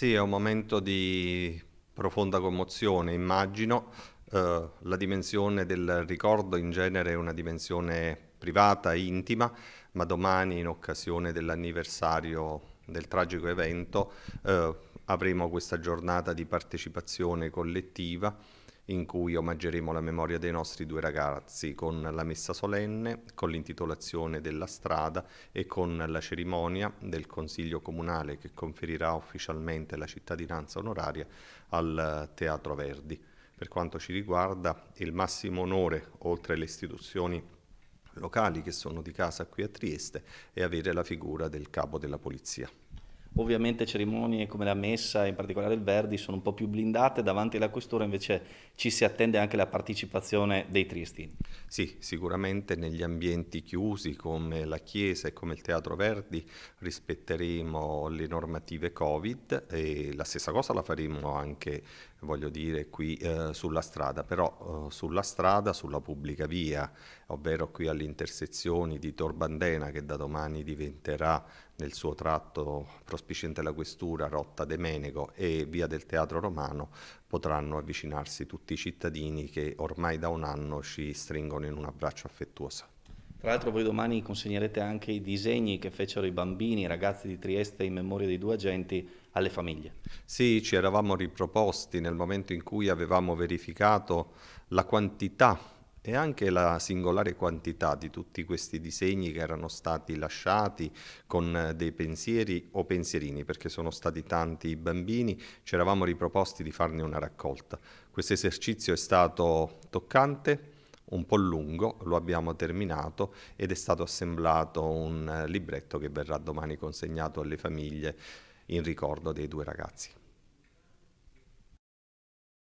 Sì, è un momento di profonda commozione, immagino. Eh, la dimensione del ricordo in genere è una dimensione privata, intima, ma domani in occasione dell'anniversario del tragico evento eh, avremo questa giornata di partecipazione collettiva in cui omaggeremo la memoria dei nostri due ragazzi con la messa solenne, con l'intitolazione della strada e con la cerimonia del Consiglio Comunale che conferirà ufficialmente la cittadinanza onoraria al Teatro Verdi. Per quanto ci riguarda, il massimo onore, oltre alle istituzioni locali che sono di casa qui a Trieste, è avere la figura del capo della polizia. Ovviamente cerimonie come la messa, in particolare il Verdi, sono un po' più blindate, davanti alla questura invece ci si attende anche la partecipazione dei triestini. Sì, sicuramente negli ambienti chiusi come la Chiesa e come il Teatro Verdi rispetteremo le normative Covid e la stessa cosa la faremo anche voglio dire, qui eh, sulla strada, però eh, sulla strada, sulla pubblica via, ovvero qui alle intersezioni di Torbandena che da domani diventerà nel suo tratto prospiciente la questura, Rotta De Menego e via del Teatro Romano potranno avvicinarsi tutti i cittadini che ormai da un anno ci stringono in un abbraccio affettuoso. Tra l'altro voi domani consegnerete anche i disegni che fecero i bambini, i ragazzi di Trieste in memoria dei due agenti alle famiglie. Sì, ci eravamo riproposti nel momento in cui avevamo verificato la quantità e anche la singolare quantità di tutti questi disegni che erano stati lasciati con eh, dei pensieri o pensierini, perché sono stati tanti i bambini, ci eravamo riproposti di farne una raccolta. Questo esercizio è stato toccante, un po' lungo, lo abbiamo terminato ed è stato assemblato un eh, libretto che verrà domani consegnato alle famiglie in ricordo dei due ragazzi.